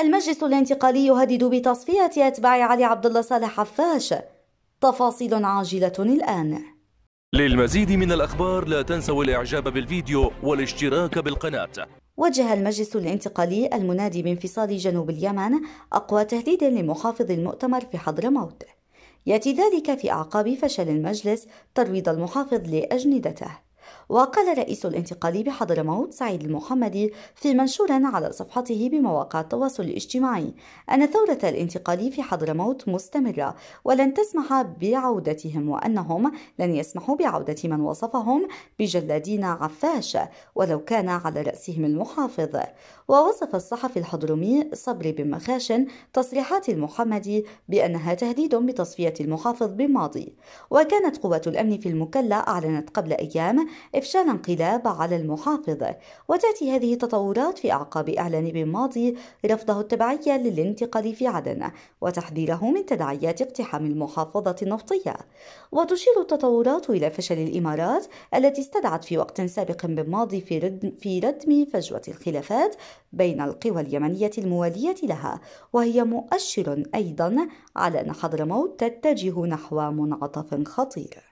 المجلس الانتقالي يهدد بتصفية أتباع علي عبد الله صالح عفاش تفاصيل عاجلة الآن للمزيد من الأخبار لا تنسوا الإعجاب بالفيديو والاشتراك بالقناة وجه المجلس الانتقالي المنادي بانفصال جنوب اليمن أقوى تهديد لمحافظ المؤتمر في حضرموت يأتي ذلك في أعقاب فشل المجلس ترويض المحافظ لأجندته وقال رئيس الانتقالي بحضرموت سعيد المحمدي في منشور على صفحته بمواقع التواصل الاجتماعي أن ثورة الانتقالي في حضرموت مستمرة ولن تسمح بعودتهم وأنهم لن يسمحوا بعودة من وصفهم بجلادين عفاش ولو كان على رأسهم المحافظ ووصف الصحفي الحضرمي صبري بن مخاشن تصريحات المحمدي بأنها تهديد بتصفية المحافظ بالماضي وكانت قوات الأمن في المكلا أعلنت قبل أيام إفشال انقلاب على المحافظ وتأتي هذه التطورات في أعقاب إعلان بن ماضي رفضه التبعية للانتقال في عدن وتحذيره من تداعيات اقتحام المحافظة النفطية وتشير التطورات إلى فشل الإمارات التي استدعت في وقت سابق بن ماضي في, ردم في ردم فجوة الخلافات بين القوى اليمنية الموالية لها وهي مؤشر أيضا على أن حضرموت تتجه نحو منعطف خطير